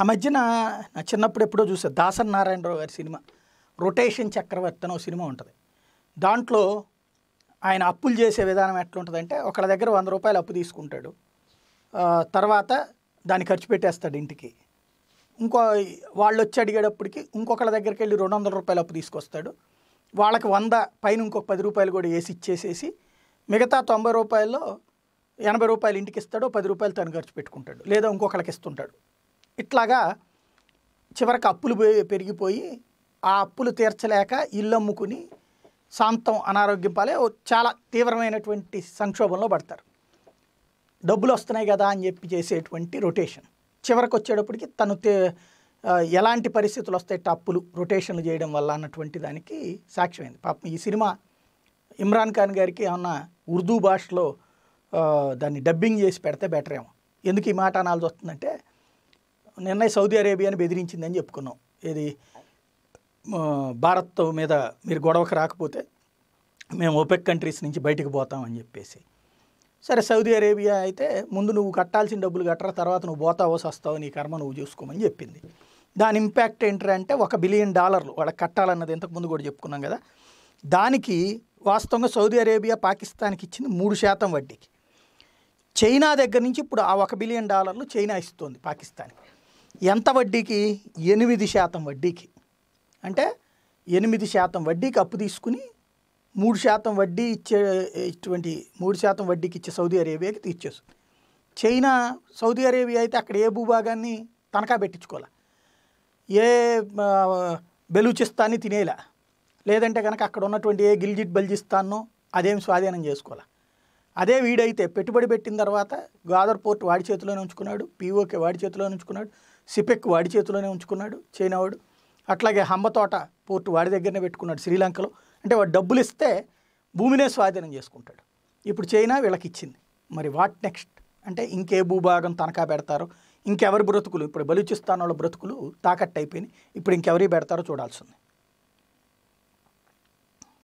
ఆ మధ్యన నా చిన్నప్పుడు ఎప్పుడో చూసాను దాసన్ నారాయణరావు గారి సినిమా రొటేషన్ చక్రవర్తి అనే సినిమా ఉంటుంది దాంట్లో ఆయన అప్పులు చేసే విధానం ఎట్లుంటుందంటే ఒకళ్ళ దగ్గర వంద రూపాయలు అప్పు తీసుకుంటాడు తర్వాత దాన్ని ఖర్చు పెట్టేస్తాడు ఇంటికి ఇంకో వాళ్ళు వచ్చి అడిగేటప్పటికి ఇంకొకళ్ళ దగ్గరికి వెళ్ళి రెండు వందల రూపాయలు అప్పు తీసుకొస్తాడు వాళ్ళకి వంద పైన ఇంకొక పది రూపాయలు కూడా వేసి ఇచ్చేసేసి మిగతా తొంభై రూపాయల్లో ఎనభై రూపాయలు ఇంటికి ఇస్తాడు పది రూపాయలు తను ఖర్చు పెట్టుకుంటాడు లేదా ఇంకొకళ్ళకి ఇస్తుంటాడు ఇట్లాగా చివరికి అప్పులు పెరిగిపోయి ఆ అప్పులు తీర్చలేక ఇల్లు అమ్ముకుని శాంతం అనారోగ్యం పాలే చాలా తీవ్రమైనటువంటి సంక్షోభంలో పడతారు డబ్బులు వస్తున్నాయి కదా అని చెప్పి చేసేటువంటి రొటేషన్ చివరికి వచ్చేటప్పటికి తను ఎలాంటి పరిస్థితులు వస్తాయి అప్పులు రొటేషన్లు చేయడం వల్ల అన్నటువంటి దానికి సాక్ష్యమైంది పాపం ఈ సినిమా ఇమ్రాన్ ఖాన్ గారికి ఏమన్నా ఉర్దూ భాషలో దాన్ని డబ్బింగ్ చేసి పెడితే బెటర్ ఏమో ఎందుకు ఈ మాట అనాల్సి వస్తుందంటే నిన్న సౌదీ అరేబియాని బెదిరించిందని చెప్పుకున్నాం ఇది భారత్ మీద మీరు గొడవకు రాకపోతే మేము ఓపెక్ కంట్రీస్ నుంచి బయటకు పోతామని చెప్పేసి సరే సౌదీ అరేబియా అయితే ముందు నువ్వు కట్టాల్సిన డబ్బులు కట్టరా తర్వాత నువ్వు పోతావో వస్తావు నీ కర్మ నువ్వు చూసుకోమని చెప్పింది దాని ఇంపాక్ట్ ఏంటంటే ఒక బిలియన్ డాలర్లు వాళ్ళకి కట్టాలన్నది ఇంతకుముందు కూడా చెప్పుకున్నాం కదా దానికి వాస్తవంగా సౌదీ అరేబియా పాకిస్తాన్కి ఇచ్చింది మూడు శాతం వడ్డీకి చైనా దగ్గర నుంచి ఇప్పుడు ఆ ఒక బిలియన్ డాలర్లు చైనా ఇస్తుంది పాకిస్తాన్కి ఎంత వడ్డీకి ఎనిమిది శాతం వడ్డీకి అంటే ఎనిమిది శాతం వడ్డీకి అప్పు తీసుకుని మూడు శాతం వడ్డీ ఇచ్చే ఇటువంటి మూడు శాతం వడ్డీకి ఇచ్చే సౌదీ అరేబియాకి తీర్చేస్తుంది చైనా సౌదీ అరేబియా అయితే అక్కడ ఏ భూభాగాన్ని తనఖా పెట్టించుకోవాలి ఏ బెలూచిస్తాన్ని తినేలా లేదంటే కనుక అక్కడ ఉన్నటువంటి ఏ గిల్జిట్ బల్జిస్తాన్నో అదేం స్వాధీనం చేసుకోవాలా అదే వీడైతే పెట్టుబడి పెట్టిన తర్వాత గాదర్ పోర్ట్ వాడి చేతిలోనే ఉంచుకున్నాడు పీఓకే వాడి చేతిలోనే ఉంచుకున్నాడు సిపెక్ వాడి చేతిలోనే ఉంచుకున్నాడు చైనా వాడు అట్లాగే హంబతోట పోర్టు వాడి దగ్గరనే పెట్టుకున్నాడు శ్రీలంకలో అంటే వాడు డబ్బులు ఇస్తే భూమినే స్వాధీనం చేసుకుంటాడు ఇప్పుడు చైనా వీళ్ళకి ఇచ్చింది మరి వాట్ నెక్స్ట్ అంటే ఇంకే భూభాగం తనఖా పెడతారో ఇంకెవరి బ్రతుకులు ఇప్పుడు బలుచిస్తాన్ వాళ్ళ బ్రతుకులు తాకట్టు అయిపోయినాయి ఇప్పుడు ఇంకెవరి పెడతారో చూడాల్సింది